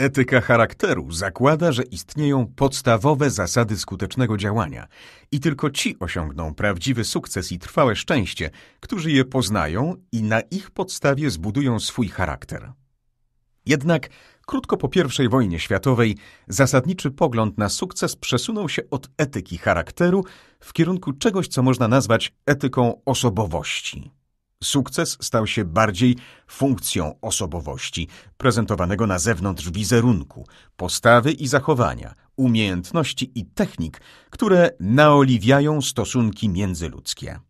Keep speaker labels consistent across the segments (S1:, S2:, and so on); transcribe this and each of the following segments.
S1: Etyka charakteru zakłada, że istnieją podstawowe zasady skutecznego działania i tylko ci osiągną prawdziwy sukces i trwałe szczęście, którzy je poznają i na ich podstawie zbudują swój charakter. Jednak krótko po I wojnie światowej zasadniczy pogląd na sukces przesunął się od etyki charakteru w kierunku czegoś, co można nazwać etyką osobowości. Sukces stał się bardziej funkcją osobowości, prezentowanego na zewnątrz wizerunku, postawy i zachowania, umiejętności i technik, które naoliwiają stosunki międzyludzkie.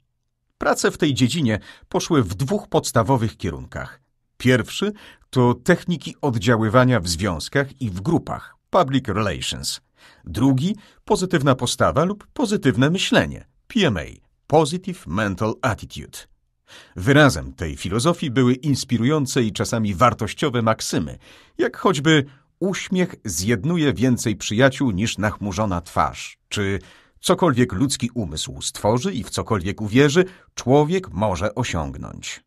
S1: Prace w tej dziedzinie poszły w dwóch podstawowych kierunkach. Pierwszy to techniki oddziaływania w związkach i w grupach, public relations. Drugi pozytywna postawa lub pozytywne myślenie, PMA, Positive Mental Attitude. Wyrazem tej filozofii były inspirujące i czasami wartościowe maksymy, jak choćby uśmiech zjednuje więcej przyjaciół niż nachmurzona twarz, czy cokolwiek ludzki umysł stworzy i w cokolwiek uwierzy, człowiek może osiągnąć.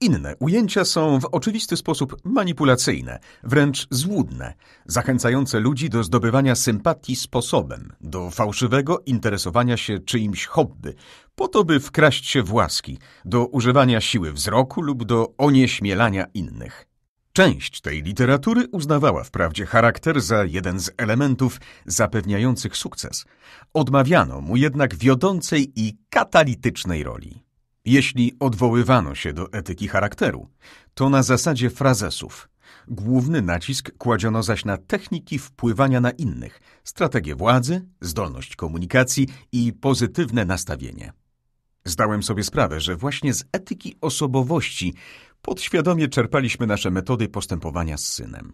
S1: Inne ujęcia są w oczywisty sposób manipulacyjne, wręcz złudne, zachęcające ludzi do zdobywania sympatii sposobem, do fałszywego interesowania się czyimś hobby, po to by wkraść się w łaski, do używania siły wzroku lub do onieśmielania innych. Część tej literatury uznawała wprawdzie charakter za jeden z elementów zapewniających sukces. Odmawiano mu jednak wiodącej i katalitycznej roli. Jeśli odwoływano się do etyki charakteru, to na zasadzie frazesów. Główny nacisk kładziono zaś na techniki wpływania na innych, strategię władzy, zdolność komunikacji i pozytywne nastawienie. Zdałem sobie sprawę, że właśnie z etyki osobowości podświadomie czerpaliśmy nasze metody postępowania z synem.